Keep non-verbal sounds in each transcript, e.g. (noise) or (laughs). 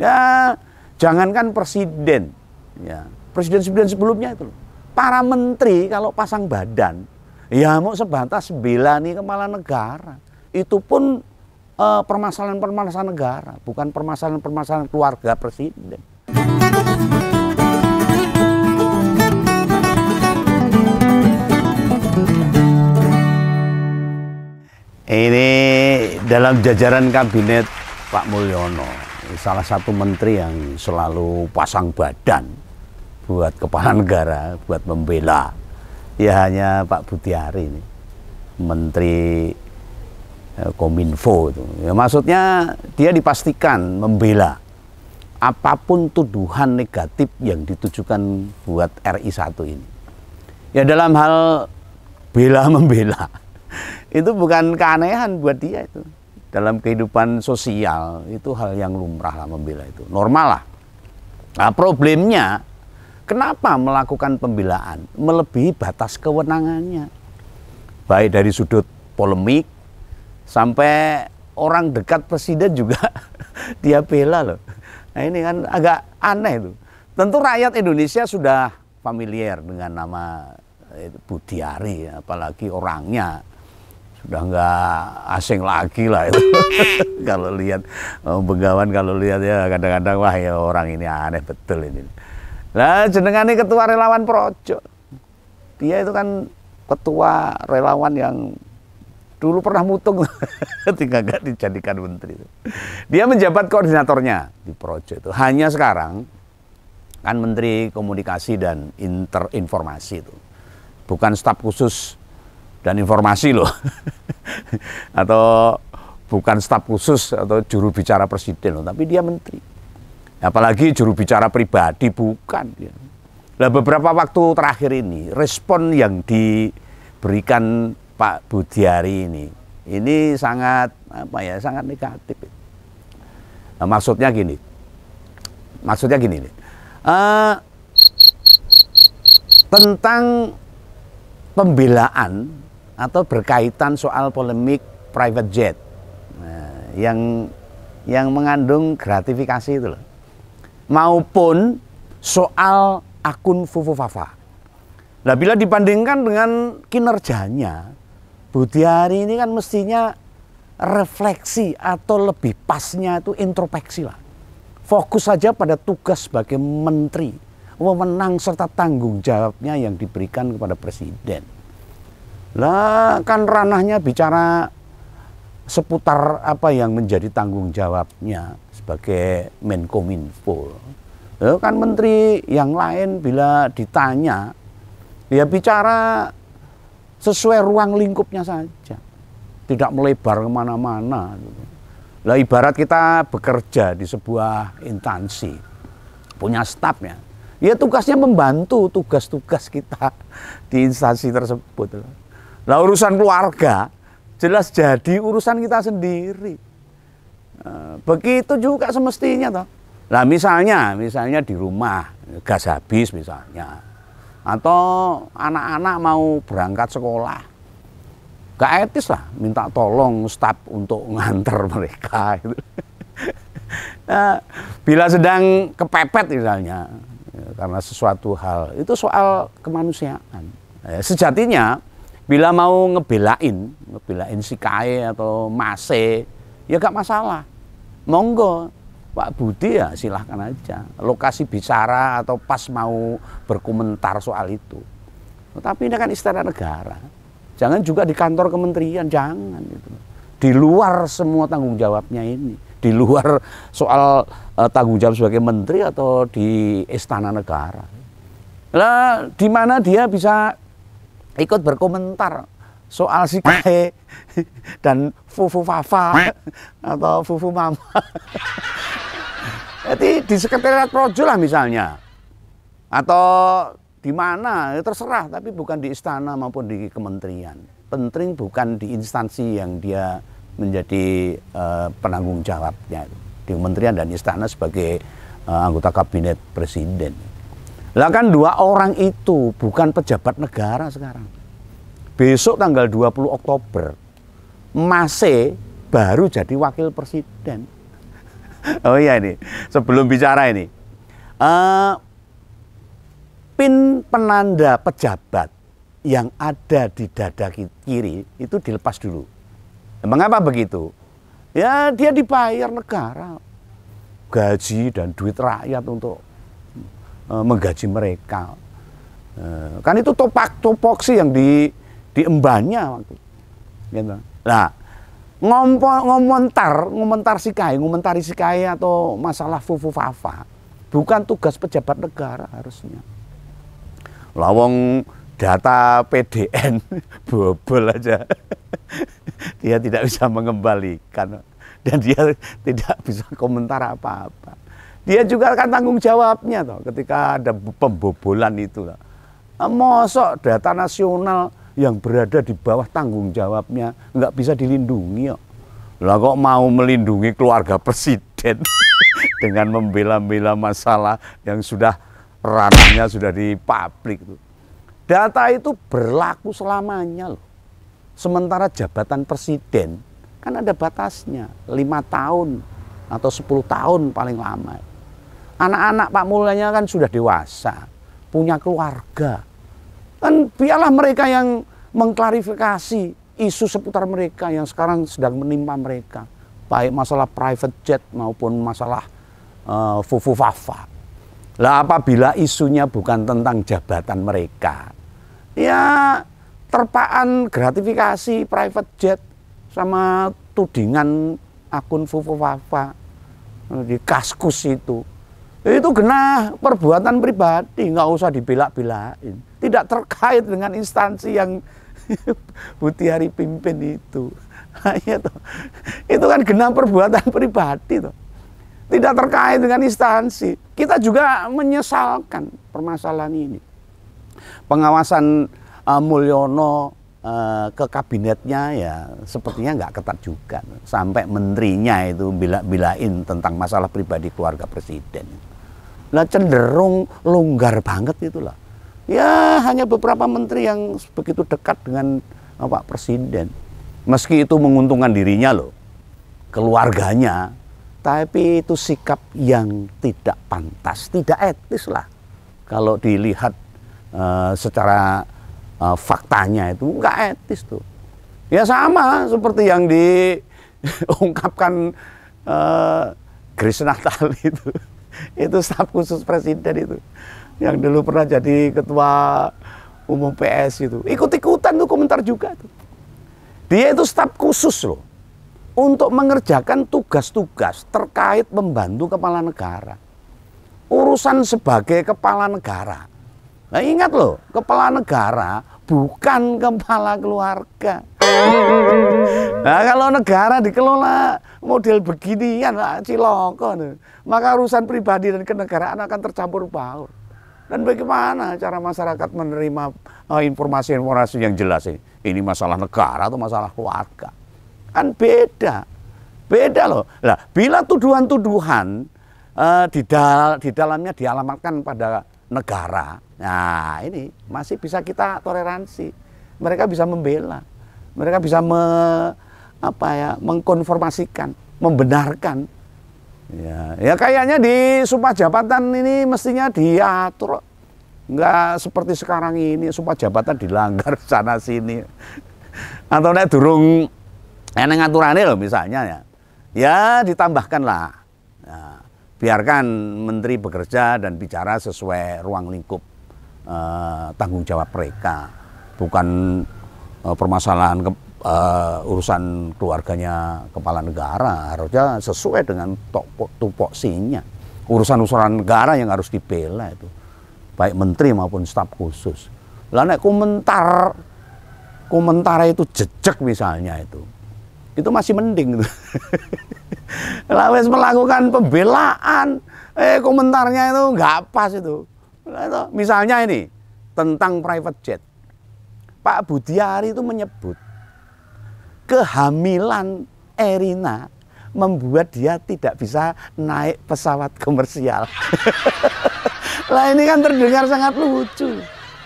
Ya, jangankan presiden, ya presiden-presiden sebelumnya itu loh. Para menteri kalau pasang badan, ya mau sebatas bela nih kepala negara. Itu pun eh, permasalahan-permasalahan negara, bukan permasalahan-permasalahan keluarga presiden. Ini dalam jajaran kabinet Pak Mulyono salah satu menteri yang selalu pasang badan buat kepala (laughs) negara, buat membela. Ya hanya Pak Butiari ini, menteri eh, Kominfo itu. Ya, maksudnya dia dipastikan membela apapun tuduhan negatif yang ditujukan buat RI 1 ini. Ya dalam hal bela membela (laughs) itu bukan keanehan buat dia itu dalam kehidupan sosial itu hal yang lumrah lah membela itu normal lah nah, problemnya kenapa melakukan pembelaan melebihi batas kewenangannya baik dari sudut polemik sampai orang dekat presiden juga (laughs) dia bela loh nah ini kan agak aneh itu tentu rakyat Indonesia sudah familiar dengan nama eh, Budiari apalagi orangnya sudah nggak asing lagi lah itu. (laughs) kalau lihat oh, begawan kalau lihat ya kadang-kadang wah ya orang ini aneh betul ini. Lah jenengan ini ketua relawan Projo. Dia itu kan ketua relawan yang dulu pernah mutung ketika (laughs) nggak dijadikan menteri Dia menjabat koordinatornya di Projo itu. Hanya sekarang kan Menteri Komunikasi dan Interinformasi itu. Bukan staf khusus dan informasi loh (laughs) atau bukan staf khusus atau juru bicara presiden loh tapi dia menteri apalagi juru bicara pribadi bukan ya. Nah, beberapa waktu terakhir ini respon yang diberikan Pak Budiari ini ini sangat apa ya sangat negatif nah, maksudnya gini maksudnya gini nih uh, tentang pembelaan atau berkaitan soal polemik private jet nah, yang yang mengandung gratifikasi itu loh maupun soal akun Fufu Fafa. Nah bila dibandingkan dengan kinerjanya Budiari ini kan mestinya refleksi atau lebih pasnya itu introspeksi lah. Fokus saja pada tugas sebagai menteri, wewenang serta tanggung jawabnya yang diberikan kepada presiden. Lah kan ranahnya bicara seputar apa yang menjadi tanggung jawabnya sebagai Menkominfo. Lalu kan menteri yang lain bila ditanya, dia ya bicara sesuai ruang lingkupnya saja. Tidak melebar kemana-mana. Gitu. Lah ibarat kita bekerja di sebuah instansi, punya stafnya. Ya tugasnya membantu tugas-tugas kita (laughs) di instansi tersebut. Nah urusan keluarga jelas jadi urusan kita sendiri. Eh, begitu juga semestinya toh. Nah misalnya, misalnya di rumah gas habis misalnya, atau anak-anak mau berangkat sekolah, gak etis lah minta tolong staf untuk nganter mereka. Gitu. (laughs) Nah, bila sedang kepepet misalnya ya, karena sesuatu hal itu soal kemanusiaan. Eh, sejatinya bila mau ngebelain, ngebelain si kae atau mase, ya gak masalah. Monggo, Pak Budi ya silahkan aja. Lokasi bicara atau pas mau berkomentar soal itu. Tapi ini kan istana negara. Jangan juga di kantor kementerian, jangan. itu Di luar semua tanggung jawabnya ini. Di luar soal uh, tanggung jawab sebagai menteri atau di istana negara. Lah, di mana dia bisa ikut berkomentar soal si kae (laughs) dan fufu fafa (laughs) atau fufu mama. Jadi di sekretariat projo lah misalnya. Atau di mana, ya terserah tapi bukan di istana maupun di kementerian. Penting bukan di instansi yang dia menjadi uh, penanggung jawabnya di kementerian dan istana sebagai uh, anggota kabinet presiden. Lah kan dua orang itu bukan pejabat negara sekarang. Besok tanggal 20 Oktober, Masih baru jadi wakil presiden. (laughs) oh iya ini, sebelum bicara ini. Uh, pin penanda pejabat yang ada di dada kiri itu dilepas dulu. Mengapa begitu? Ya dia dibayar negara. Gaji dan duit rakyat untuk Eh, menggaji mereka. Eh, kan itu topak topoksi yang di diembannya waktu. Gitu. Nah, ngompol ngomentar si sikai ngomentari kaya atau masalah fufu fafa bukan tugas pejabat negara harusnya. Lawong data PDN (laughs) bobol aja. (laughs) dia tidak bisa mengembalikan dan dia tidak bisa komentar apa-apa dia juga akan tanggung jawabnya toh ketika ada pembobolan itu toh. Nah, mosok data nasional yang berada di bawah tanggung jawabnya nggak bisa dilindungi kok. Lah kok mau melindungi keluarga presiden (laughs) dengan membela-bela masalah yang sudah ranahnya sudah di publik itu. Data itu berlaku selamanya loh. Sementara jabatan presiden kan ada batasnya, lima tahun atau 10 tahun paling lama. Anak-anak Pak Mulyanya kan sudah dewasa, punya keluarga. Kan biarlah mereka yang mengklarifikasi isu seputar mereka yang sekarang sedang menimpa mereka. Baik masalah private jet maupun masalah uh, fufu fafa. Lah apabila isunya bukan tentang jabatan mereka, ya terpaan gratifikasi private jet sama tudingan akun fufu fafa di kaskus itu itu genah perbuatan pribadi, nggak usah dibelak bilain Tidak terkait dengan instansi yang (laughs) Butiari pimpin itu. Nah, iya itu kan genah perbuatan (laughs) pribadi tuh. Tidak terkait dengan instansi. Kita juga menyesalkan permasalahan ini. Pengawasan uh, Mulyono uh, ke kabinetnya ya sepertinya nggak ketat juga. Sampai menterinya itu bila-bilain tentang masalah pribadi keluarga presiden lah cenderung longgar banget itulah ya hanya beberapa menteri yang begitu dekat dengan eh, Pak Presiden meski itu menguntungkan dirinya loh keluarganya tapi itu sikap yang tidak pantas tidak etis lah kalau dilihat uh, secara uh, faktanya itu nggak etis tuh ya sama seperti yang diungkapkan uh, Grace itu (laughs) itu staf khusus presiden itu yang dulu pernah jadi ketua umum PS itu ikut-ikutan tuh komentar juga tuh dia itu staf khusus loh untuk mengerjakan tugas-tugas terkait membantu kepala negara urusan sebagai kepala negara nah ingat loh kepala negara bukan kepala keluarga nah kalau negara dikelola model beginian ciloko maka urusan pribadi dan kenegaraan akan tercampur baur dan bagaimana cara masyarakat menerima informasi-informasi eh, yang jelas ini? Ini masalah negara atau masalah keluarga? Kan beda. Beda loh. Nah, bila tuduhan-tuduhan uh, di, didal di dalamnya dialamatkan pada negara, nah ini masih bisa kita toleransi. Mereka bisa membela. Mereka bisa me apa ya mengkonformasikan, membenarkan. Ya, ya kayaknya di sumpah jabatan ini mestinya diatur. nggak seperti sekarang ini sumpah jabatan dilanggar (laughs) sana sini. Atau naik durung eneng aturannya loh misalnya ya. Ya ditambahkanlah. ya, biarkan menteri bekerja dan bicara sesuai ruang lingkup eh, tanggung jawab mereka. Bukan eh, permasalahan ke uh, urusan keluarganya kepala negara harusnya sesuai dengan tupoksinya. Urusan-urusan negara yang harus dibela itu. Baik menteri maupun staf khusus. Lah nek komentar komentar itu jejak misalnya itu. Itu masih mending itu. (laughs) melakukan pembelaan eh komentarnya itu nggak pas itu. Misalnya ini tentang private jet. Pak Budiari itu menyebut kehamilan Erina membuat dia tidak bisa naik pesawat komersial. (laughs) lah ini kan terdengar sangat lucu.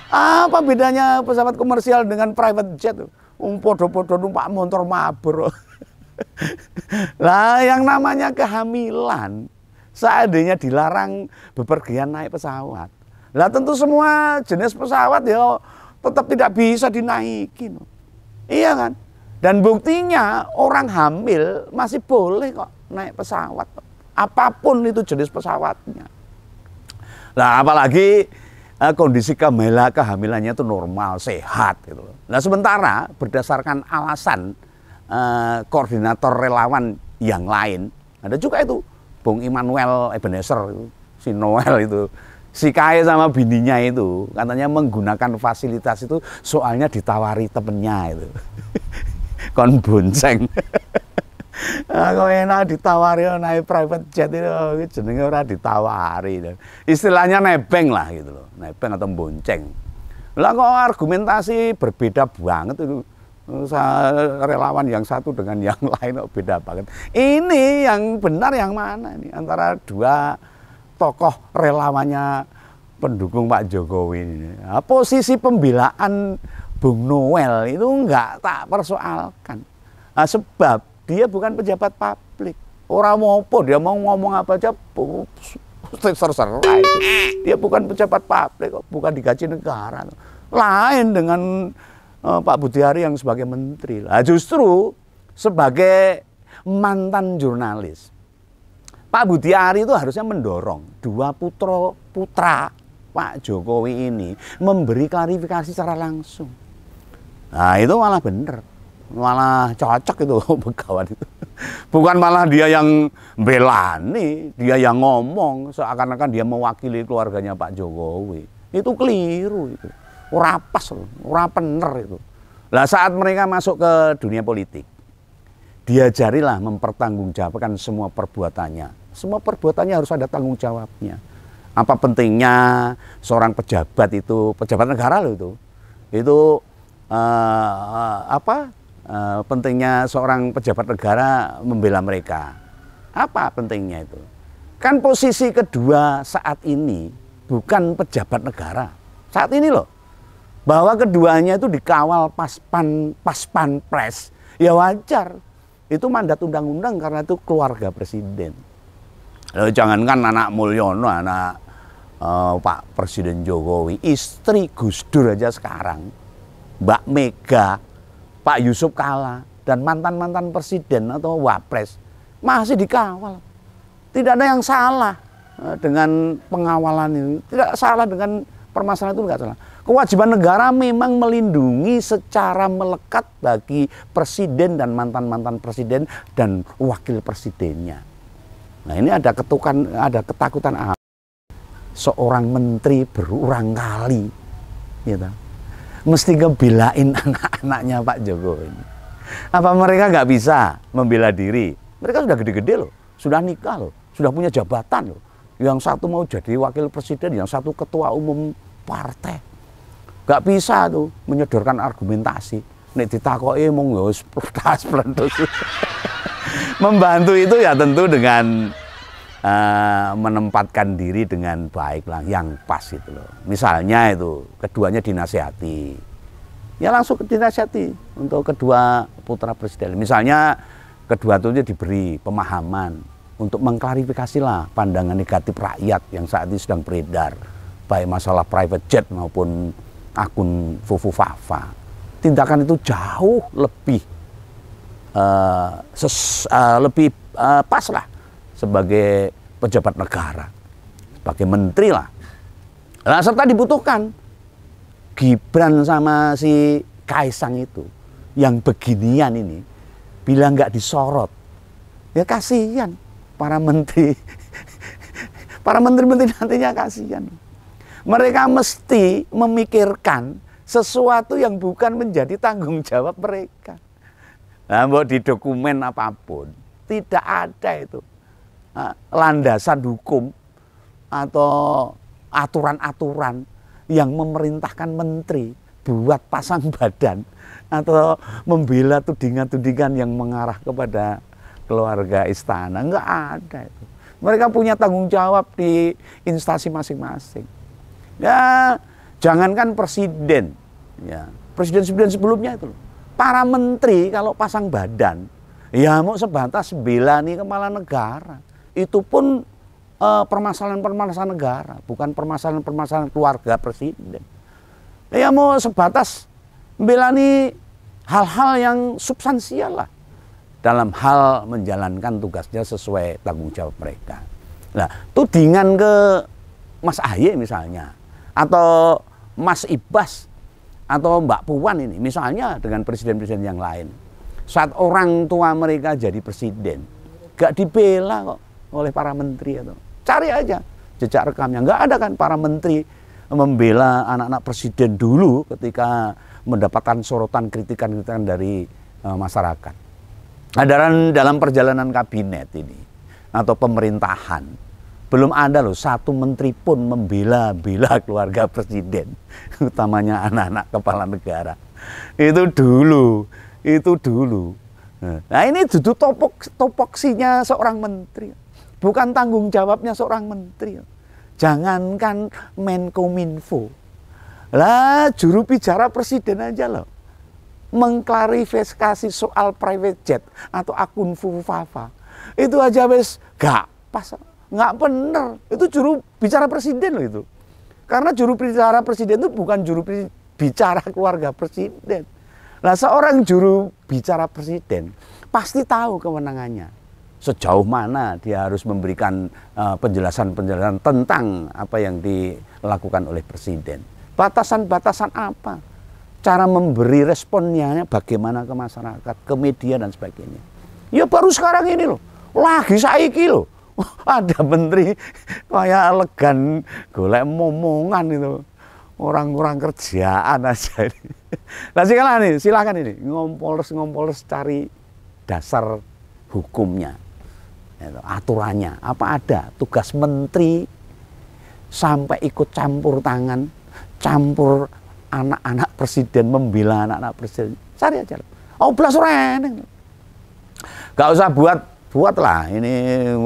Apa bedanya pesawat komersial dengan private jet? Um, podo-podo numpak motor mabur. (laughs) lah yang namanya kehamilan seandainya dilarang bepergian naik pesawat. Lah tentu semua jenis pesawat ya tetap tidak bisa dinaikin. Iya kan? Dan buktinya orang hamil masih boleh kok naik pesawat. Apapun itu jenis pesawatnya. Nah apalagi eh, kondisi kehamilan, kehamilannya itu normal, sehat gitu Nah sementara berdasarkan alasan eh, koordinator relawan yang lain, ada juga itu Bung Immanuel Ebenezer, si Noel itu si kai sama bininya itu katanya menggunakan fasilitas itu soalnya ditawari temennya itu (laughs) kon bonceng. Aku (laughs) ah, enak ditawari naik e private jet itu oh, jenenge ora ditawari. Istilahnya nebeng lah gitu loh, nebeng atau bonceng. Lah kok argumentasi berbeda banget itu relawan yang satu dengan yang (laughs) lain kok beda banget. Ini yang benar yang mana ini antara dua tokoh relawannya pendukung Pak Jokowi ini. Nah, posisi pembelaan Bung Noel itu enggak tak persoalkan. Nah, sebab dia bukan pejabat publik. Orang mau apa, dia mau ngomong apa aja, (laughs) terserah itu. Dia bukan pejabat publik, bukan digaji negara. Lain dengan uh, Pak Budiari yang sebagai menteri. Nah, justru sebagai mantan jurnalis, Pak Budiari itu harusnya mendorong dua putra putra Pak Jokowi ini memberi klarifikasi secara langsung Nah itu malah bener, malah cocok itu pegawai (laughs) itu. Bukan malah dia yang belani, dia yang ngomong seakan-akan dia mewakili keluarganya Pak Jokowi. Itu keliru itu. rapas loh rapener itu. Lah saat mereka masuk ke dunia politik, diajarilah mempertanggungjawabkan semua perbuatannya. Semua perbuatannya harus ada tanggung jawabnya. Apa pentingnya seorang pejabat itu, pejabat negara loh itu, itu Eh, eh, apa uh, pentingnya seorang pejabat negara membela mereka? Apa pentingnya itu? Kan posisi kedua saat ini bukan pejabat negara. Saat ini loh. Bahwa keduanya itu dikawal paspan paspan pres, ya wajar. Itu mandat undang-undang karena itu keluarga presiden. lo jangankan anak Mulyono, anak uh, Pak Presiden Jokowi, istri Gus Dur aja sekarang Mbak Mega, Pak Yusuf Kala, dan mantan-mantan presiden atau wapres masih dikawal. Tidak ada yang salah eh, dengan pengawalan ini. Tidak salah dengan permasalahan itu nggak salah. Kewajiban negara memang melindungi secara melekat bagi presiden dan mantan-mantan presiden dan wakil presidennya. Nah ini ada ketukan, ada ketakutan apa? Seorang menteri berurang kali, gitu mesti ngebilain (laughs) anak-anaknya Pak Jokowi. Apa mereka nggak bisa membela diri? Mereka sudah gede-gede loh, sudah nikah loh, sudah punya jabatan loh. Yang satu mau jadi wakil presiden, yang satu ketua umum partai. Gak bisa tuh menyodorkan argumentasi. Nek ditakoi mau ya nggak (laughs) pelentas itu. (laughs) Membantu itu ya tentu dengan uh, menempatkan diri dengan baik lah, yang pas itu loh. Misalnya itu keduanya dinasihati, ya langsung dinasihati untuk kedua putra presiden. Misalnya kedua itu diberi pemahaman untuk mengklarifikasi lah pandangan negatif rakyat yang saat ini sedang beredar baik masalah private jet maupun akun Fufu Fafa. Tindakan itu jauh lebih uh, ses, uh, lebih uh, pas lah sebagai pejabat negara, sebagai menteri lah. Nah, serta dibutuhkan Gibran sama si Kaisang itu yang beginian ini bila nggak disorot ya kasihan para menteri (laughs) para menteri-menteri nantinya kasihan mereka mesti memikirkan sesuatu yang bukan menjadi tanggung jawab mereka nah, mau di dokumen apapun tidak ada itu Eh, landasan hukum atau aturan-aturan yang memerintahkan menteri buat pasang badan atau membela tudingan-tudingan yang mengarah kepada keluarga istana nggak ada itu mereka punya tanggung jawab di instansi masing-masing ya jangankan presiden ya presiden-presiden sebelumnya itu loh para menteri kalau pasang badan ya mau sebatas bela nih kepala negara itu pun eh, permasalahan-permasalahan negara, bukan permasalahan-permasalahan keluarga presiden. Ya mau sebatas membelani hal-hal yang substansial lah dalam hal menjalankan tugasnya sesuai tanggung jawab mereka. Nah, tudingan ke Mas Ahye misalnya, atau Mas Ibas, atau Mbak Puan ini, misalnya dengan presiden-presiden yang lain. Saat orang tua mereka jadi presiden, gak dibela kok oleh para menteri atau cari aja jejak rekamnya nggak ada kan para menteri membela anak-anak presiden dulu ketika mendapatkan sorotan kritikan-kritikan dari e, masyarakat. adaran dalam perjalanan kabinet ini atau pemerintahan belum ada loh satu menteri pun membela-bela (laughs) keluarga presiden, utamanya anak-anak kepala negara. Itu dulu, itu dulu. Nah ini duduk topok topoksinya seorang menteri. Bukan tanggung jawabnya seorang menteri. Jangankan Menkominfo. Lah juru bicara presiden aja loh. Mengklarifikasi soal private jet atau akun Fufafa. Itu aja wes gak pas. Gak bener. Itu juru bicara presiden loh itu. Karena juru bicara presiden itu bukan juru bicara keluarga presiden. Lah seorang juru bicara presiden pasti tahu kewenangannya sejauh mana dia harus memberikan eh, penjelasan-penjelasan uh, tentang apa yang dilakukan oleh presiden. Batasan-batasan apa? Cara memberi responnya bagaimana ke masyarakat, ke media dan sebagainya. Ya baru sekarang ini loh. Lagi saiki loh. (laughs) Ada menteri kayak elegan golek momongan itu. Orang-orang kerjaan aja ini. Nah, (laughs) silakan ini, silakan ini. ngompol-ngompol cari dasar hukumnya aturannya apa ada tugas menteri sampai ikut campur tangan campur anak-anak presiden membela anak-anak presiden cari aja oh belas orang gak usah buat buatlah ini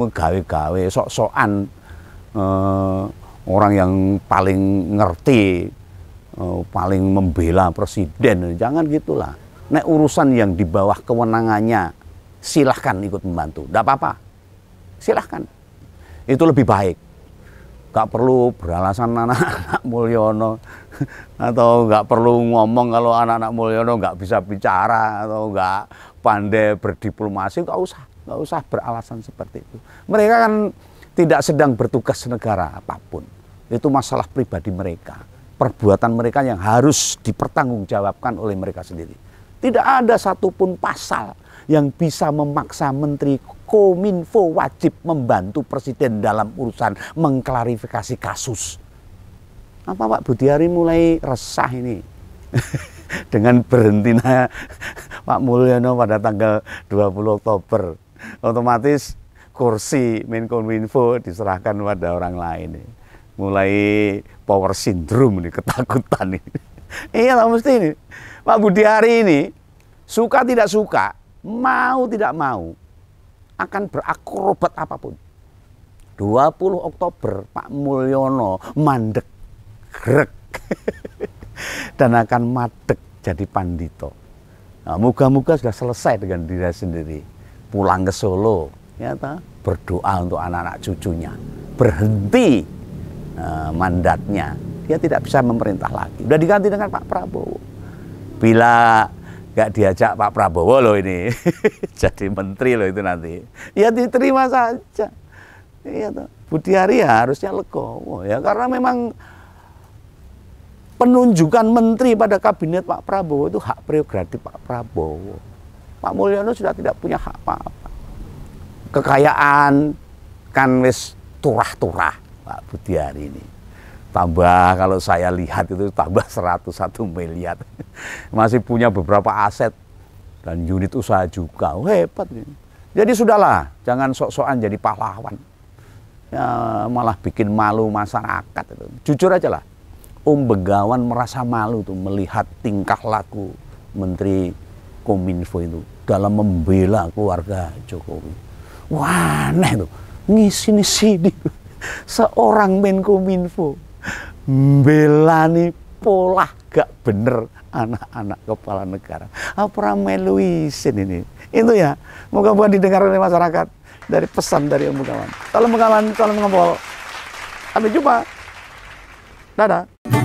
gawe-gawe sok-sokan eh, orang yang paling ngerti eh, paling membela presiden jangan gitulah nek urusan yang di bawah kewenangannya silahkan ikut membantu tidak apa-apa silahkan. Itu lebih baik. Gak perlu beralasan anak-anak Mulyono atau gak perlu ngomong kalau anak-anak Mulyono gak bisa bicara atau gak pandai berdiplomasi, gak usah, gak usah beralasan seperti itu. Mereka kan tidak sedang bertugas negara apapun. Itu masalah pribadi mereka, perbuatan mereka yang harus dipertanggungjawabkan oleh mereka sendiri. Tidak ada satupun pasal yang bisa memaksa menteri Kominfo wajib membantu presiden dalam urusan mengklarifikasi kasus. Apa Pak Budiari mulai resah ini? (laughs) dengan berhentinya (laughs) Pak Mulyono pada tanggal 20 Oktober otomatis kursi Menkominfo diserahkan pada orang lain mulai power syndrome nih (laughs) ketakutan ini. iya lah mesti ini Pak Budiari ini suka tidak suka mau tidak mau akan berakrobat apapun. 20 Oktober Pak Mulyono mandek grek (laughs) dan akan madek jadi pandito. Nah, moga-moga sudah selesai dengan diri sendiri. Pulang ke Solo, ya ta? berdoa untuk anak-anak cucunya. Berhenti uh, mandatnya. Dia tidak bisa memerintah lagi. Sudah diganti dengan Pak Prabowo. Bila gak diajak Pak Prabowo loh ini (laughs) jadi menteri loh itu nanti ya diterima saja iya toh Budi ya harusnya legowo oh ya karena memang penunjukan menteri pada kabinet Pak Prabowo itu hak prerogatif Pak Prabowo Pak Mulyono sudah tidak punya hak apa-apa kekayaan kan wis turah-turah Pak Budi Hari ini tambah kalau saya lihat itu tambah 101 (laughs) miliar. (laughs) Masih punya beberapa aset dan unit usaha juga. Oh, hebat. Jadi sudahlah, jangan sok-sokan jadi pahlawan. Ya, malah bikin malu masyarakat. Jujur aja lah, Om Begawan merasa malu tuh melihat tingkah laku Menteri Kominfo itu dalam membela keluarga Jokowi. Wah, aneh tuh. Ngisi-ngisi (laughs) seorang Menkominfo belani pola gak bener anak-anak kepala negara. Apa melu ini? Itu ya, moga-moga didengar oleh masyarakat dari pesan dari Om Budawan. Salam mengalan, salam mengempol. Sampai jumpa. Dadah.